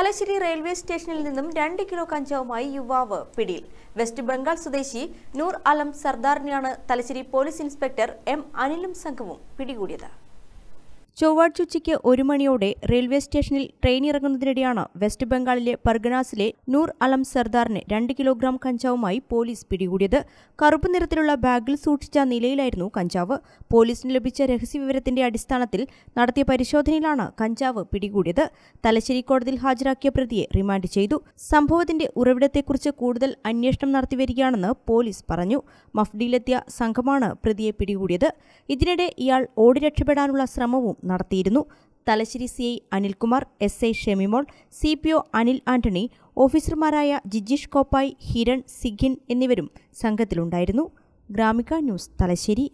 Thalassery railway സ്റ്റേഷനിൽ നിന്നും രണ്ട് കിലോ കഞ്ചാവുമായി യുവാവ് പിടിയിൽ വെസ്റ്റ് ബംഗാൾ സ്വദേശി നൂർ അലം സർദാറിനെയാണ് തലശ്ശേരി പോലീസ് ഇൻസ്പെക്ടർ എം അനിലും സംഘവും പിടികൂടിയത് ചൊവ്വാഴ്ച ഉച്ചയ്ക്ക് ഒരു മണിയോടെ റെയിൽവേ സ്റ്റേഷനിൽ ട്രെയിൻ ഇറങ്ങുന്നതിനിടെയാണ് വെസ്റ്റ് ബംഗാളിലെ പർഗനാസിലെ നൂർ അലം സർദാറിന് രണ്ട് കിലോഗ്രാം കഞ്ചാവുമായി പോലീസ് പിടികൂടിയത് കറുപ്പ് നിറത്തിലുള്ള ബാഗിൽ സൂക്ഷിച്ച നിലയിലായിരുന്നു കഞ്ചാവ് പോലീസിന് ലഭിച്ച രഹസ്യവിവരത്തിന്റെ അടിസ്ഥാനത്തിൽ നടത്തിയ പരിശോധനയിലാണ് കഞ്ചാവ് പിടികൂടിയത് തലശ്ശേരി കോടതിയിൽ ഹാജരാക്കിയ പ്രതിയെ റിമാൻഡ് ചെയ്തു സംഭവത്തിന്റെ ഉറവിടത്തെക്കുറിച്ച് കൂടുതൽ അന്വേഷണം നടത്തിവരികയാണെന്ന് പോലീസ് പറഞ്ഞു മഫ്ഡിയിലെത്തിയ സംഘമാണ് പ്രതിയെ പിടികൂടിയത് ഇതിനിടെ ഇയാൾ ഓടി രക്ഷപ്പെടാനുള്ള ശ്രമവും നടത്തിയിരുന്നു Thalassery C I Anilkumar S I Shemimol C P O Anil Antony ഓഫീസർമാരായ ജിജിഷ് കോപ്പായ് ഹിരൺ സിഖിൻ എന്നിവരും സംഘത്തിലുണ്ടായിരുന്നു ഗ്രാമിക ന്യൂസ് തലശ്ശേരി